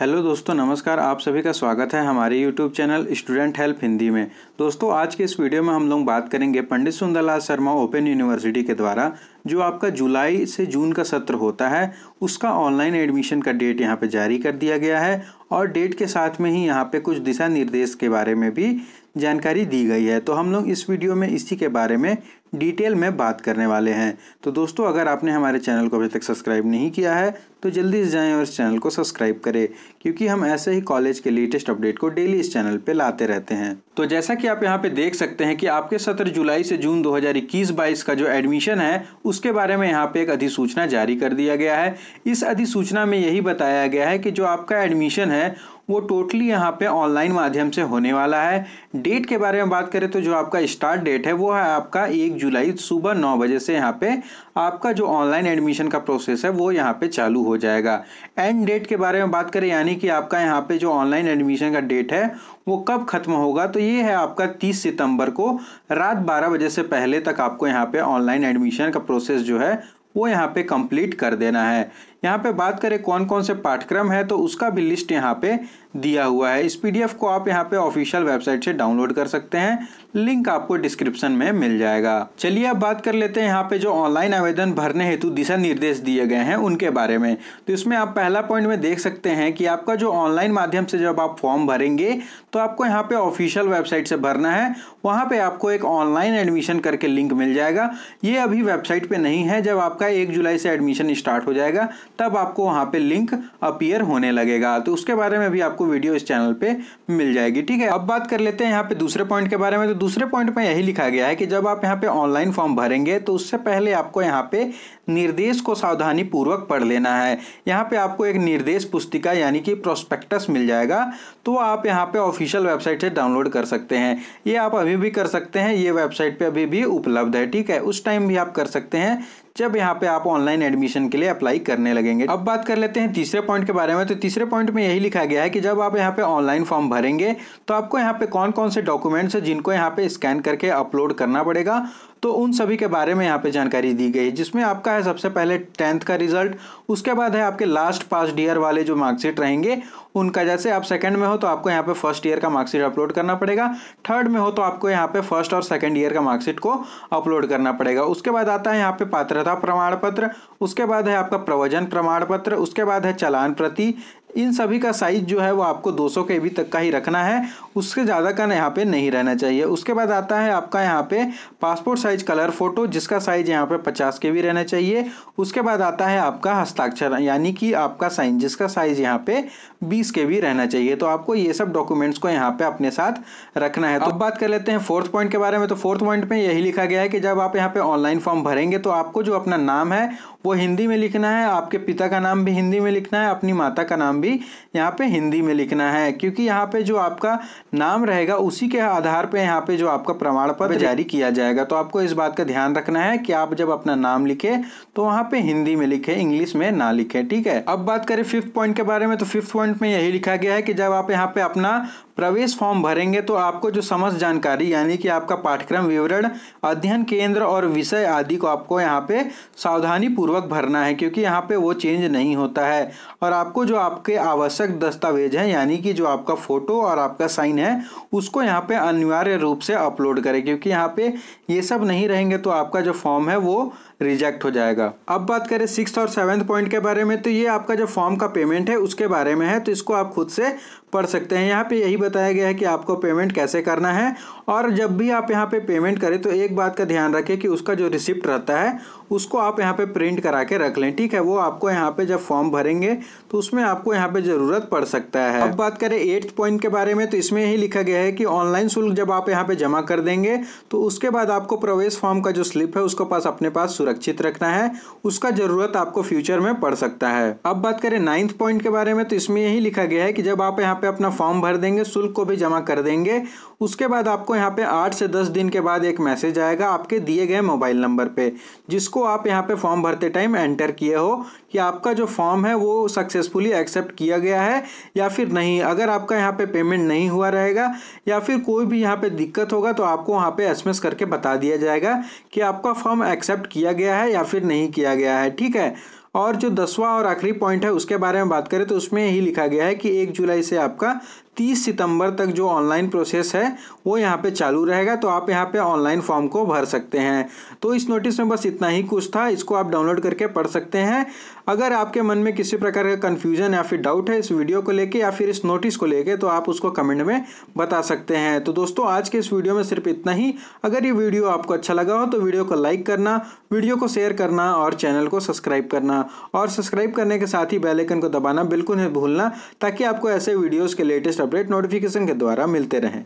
hello दोस्तों नमस्कार आप सभी का स्वागत है हमारे YouTube channel Student Help Hindi में दोस्तों आज के इस वीडियो में हम लोग बात करेंगे पंडित सुंदरलाल शर्मा ओपन यूनिवर्सिटी के द्वारा जो आपका जुलाई से जून का सत्र होता है उसका ऑनलाइन एडमिशन का डेट यहाँ पे जारी कर दिया गया है और डेट के साथ में ही यहाँ पर कुछ दिशा निर्देश के बारे में भी जानकारी दी गई है तो हम लोग इस वीडियो में इसी के बारे में डिटेल में बात करने वाले हैं तो दोस्तों अगर आपने हमारे चैनल को अभी तक सब्सक्राइब नहीं किया है तो जल्दी से जाएं और इस चैनल को सब्सक्राइब करें क्योंकि हम ऐसे ही कॉलेज के लेटेस्ट अपडेट को डेली इस चैनल पे लाते रहते हैं तो जैसा कि आप यहाँ पे देख सकते हैं कि आपके सत्र जुलाई से जून 2021-22 का जो एडमिशन है उसके बारे में यहाँ पे एक अधिसूचना जारी कर दिया गया है इस अधिसूचना में यही बताया गया है कि जो आपका एडमिशन है वो टोटली यहाँ पे ऑनलाइन माध्यम से होने वाला है डेट के बारे में बात करें तो जो आपका स्टार्ट डेट है वो है आपका एक जुलाई सुबह नौ बजे से यहाँ पे आपका जो ऑनलाइन एडमिशन का प्रोसेस है वो यहाँ पे चालू हो जाएगा एंड डेट के बारे में बात करें यानी कि आपका यहाँ पे जो ऑनलाइन एडमिशन का डेट है वो कब खत्म होगा तो ये है आपका 30 सितंबर को रात 12 बजे से पहले तक आपको यहाँ पे ऑनलाइन एडमिशन का प्रोसेस जो है वो यहाँ पे कंप्लीट कर देना है यहाँ पे बात करें कौन कौन से पाठ्यक्रम है तो उसका भी लिस्ट यहाँ पे दिया हुआ है इस पीडीएफ को आप यहाँ पे ऑफिशियल वेबसाइट से डाउनलोड कर सकते हैं लिंक आपको डिस्क्रिप्शन में मिल जाएगा चलिए अब बात कर लेते हैं यहाँ पे जो ऑनलाइन आवेदन भरने हेतु दिशा निर्देश दिए गए हैं उनके बारे में तो इसमें आप पहला पॉइंट में देख सकते हैं कि आपका जो ऑनलाइन माध्यम से जब आप फॉर्म भरेंगे तो आपको यहाँ पे ऑफिशियल वेबसाइट से भरना है वहाँ पे आपको एक ऑनलाइन एडमिशन करके लिंक मिल जाएगा ये अभी वेबसाइट पे नहीं है जब आपका एक जुलाई से एडमिशन स्टार्ट हो जाएगा तब आपको वहाँ पे लिंक अपीयर होने लगेगा तो उसके बारे में भी आपको वीडियो इस चैनल पे मिल जाएगी ठीक है अब बात कर लेते हैं यहाँ पे दूसरे पॉइंट के बारे में तो दूसरे पॉइंट में यही लिखा गया है कि जब आप यहाँ पे ऑनलाइन फॉर्म भरेंगे तो उससे पहले आपको यहाँ पे निर्देश को सावधानी पूर्वक पढ़ लेना है यहाँ पे आपको एक निर्देश पुस्तिका यानी कि प्रोस्पेक्टस मिल जाएगा तो आप यहाँ पे ऑफिशियल वेबसाइट से डाउनलोड कर सकते हैं ये आप अभी भी कर सकते हैं ये वेबसाइट पर अभी भी उपलब्ध है ठीक है उस टाइम भी आप कर सकते हैं जब यहाँ पे आप ऑनलाइन एडमिशन के लिए अप्लाई करने लगेंगे अब बात कर लेते हैं तीसरे पॉइंट के बारे में तो तीसरे पॉइंट में यही लिखा गया है कि जब आप यहाँ पे ऑनलाइन फॉर्म भरेंगे तो आपको यहाँ पे कौन कौन से डॉक्यूमेंट्स हैं जिनको यहाँ पे स्कैन करके अपलोड करना पड़ेगा तो उन सभी के बारे में यहाँ पे जानकारी दी गई है जिसमें आपका है सबसे पहले टेंथ का रिजल्ट उसके बाद है आपके लास्ट पास ईयर वाले जो मार्कशीट रहेंगे उनका जैसे आप सेकंड में हो तो आपको यहाँ पे फर्स्ट ईयर का मार्कशीट अपलोड करना पड़ेगा थर्ड में हो तो आपको यहाँ पे फर्स्ट और सेकंड ईयर का मार्कशीट को अपलोड करना पड़ेगा उसके बाद आता है यहाँ पे पात्रता प्रमाण पत्र उसके बाद है आपका प्रवचन प्रमाण पत्र उसके बाद है चलान प्रति इन सभी का साइज जो है वो आपको 200 सौ के तक का ही रखना है उससे ज़्यादा का यहाँ पे नहीं रहना चाहिए उसके बाद आता है आपका यहाँ पे पासपोर्ट साइज कलर फोटो जिसका साइज यहाँ पे 50 के भी रहना चाहिए उसके बाद आता है आपका हस्ताक्षर यानी कि आपका साइन जिसका साइज यहाँ पे 20 के भी रहना चाहिए तो आपको ये सब डॉक्यूमेंट्स को यहाँ पे अपने साथ रखना है तो अब बात कर लेते हैं फोर्थ पॉइंट के बारे में तो फोर्थ पॉइंट में यही लिखा गया है कि जब आप यहाँ पे ऑनलाइन फॉर्म भरेंगे तो आपको जो अपना नाम है वो हिंदी में लिखना है आपके पिता का नाम भी हिंदी में लिखना है अपनी माता का नाम भी यहाँ पे हिंदी में लिखना है क्योंकि यहाँ पे जो आपका नाम रहेगा उसी के आधार पे यहाँ पे जो आपका प्रमाण पत्र जारी किया जाएगा तो आपको इस बात का ध्यान रखना है कि आप जब अपना नाम लिखे तो वहाँ पे हिंदी में लिखे इंग्लिश में ना लिखे ठीक है अब बात करें फिफ्थ पॉइंट के बारे में तो फिफ्थ पॉइंट में यही लिखा गया है कि जब आप यहाँ पे अपना प्रवेश फॉर्म भरेंगे तो आपको जो समस्त जानकारी यानी कि आपका पाठ्यक्रम विवरण अध्ययन केंद्र और विषय आदि को आपको यहाँ पे सावधानी पूर्वक भरना है क्योंकि यहाँ पे वो चेंज नहीं होता है और आपको जो आपके आवश्यक दस्तावेज हैं यानी कि जो आपका फ़ोटो और आपका साइन है उसको यहाँ पे अनिवार्य रूप से अपलोड करें क्योंकि यहाँ पे ये सब नहीं रहेंगे तो आपका जो फॉर्म है वो रिजेक्ट हो जाएगा अब बात करें सिक्स और सेवन्थ पॉइंट के बारे में तो ये आपका जो फॉर्म का पेमेंट है उसके बारे में है तो इसको आप खुद से पढ़ सकते हैं यहाँ पे यही बताया गया है कि आपको पेमेंट कैसे करना है और जब भी आप यहाँ पे पेमेंट करें तो एक बात का ध्यान रखें कि उसका जो रिसिप्ट रहता है उसको आप यहाँ पे प्रिंट करा के रख लें ठीक है वो आपको यहाँ पे जब फॉर्म भरेंगे तो उसमें आपको यहाँ पे ज़रूरत पड़ सकता है अब बात करें एट्थ पॉइंट के बारे में तो इसमें यही लिखा गया है कि ऑनलाइन शुल्क जब आप यहाँ पे जमा कर देंगे तो उसके बाद आपको प्रवेश फॉर्म का जो स्लिप है उसको पास अपने पास सुरक्षित रखना है उसका ज़रूरत आपको फ्यूचर में पड़ सकता है अब बात करें नाइन्थ पॉइंट के बारे में तो इसमें यही लिखा गया है कि जब आप यहाँ पे अपना फॉर्म भर देंगे शुल्क को भी जमा कर देंगे उसके बाद आपको यहाँ पे आठ से दस दिन के बाद एक मैसेज आएगा आपके दिए गए मोबाइल नंबर पे जिसको को आप यहाँ पे फॉर्म भरते टाइम एंटर किए हो कि आपका जो फॉर्म है वो सक्सेसफुली एक्सेप्ट किया गया है या फिर नहीं अगर आपका यहाँ पे पेमेंट नहीं हुआ रहेगा या फिर कोई भी यहाँ पे दिक्कत होगा तो आपको वहाँ पे एसएमएस करके बता दिया जाएगा कि आपका फॉर्म एक्सेप्ट किया गया है या फिर नहीं किया गया है ठीक है और जो दसवां और आखिरी पॉइंट है उसके बारे में बात करें तो उसमें यही लिखा गया है कि एक जुलाई से आपका तीस सितंबर तक जो ऑनलाइन प्रोसेस है वो यहाँ पे चालू रहेगा तो आप यहाँ पे ऑनलाइन फॉर्म को भर सकते हैं तो इस नोटिस में बस इतना ही कुछ था इसको आप डाउनलोड करके पढ़ सकते हैं अगर आपके मन में किसी प्रकार का कन्फ्यूजन या फिर डाउट है इस वीडियो को लेके या फिर इस नोटिस को लेके तो आप उसको कमेंट में बता सकते हैं तो दोस्तों आज के इस वीडियो में सिर्फ इतना ही अगर ये वीडियो आपको अच्छा लगा हो तो वीडियो को लाइक करना वीडियो को शेयर करना और चैनल को सब्सक्राइब करना और सब्सक्राइब करने के साथ ही बेलाइकन को दबाना बिल्कुल नहीं भूलना ताकि आपको ऐसे वीडियोज़ के लेटेस्ट अपडेट नोटिफिकेशन के द्वारा मिलते रहें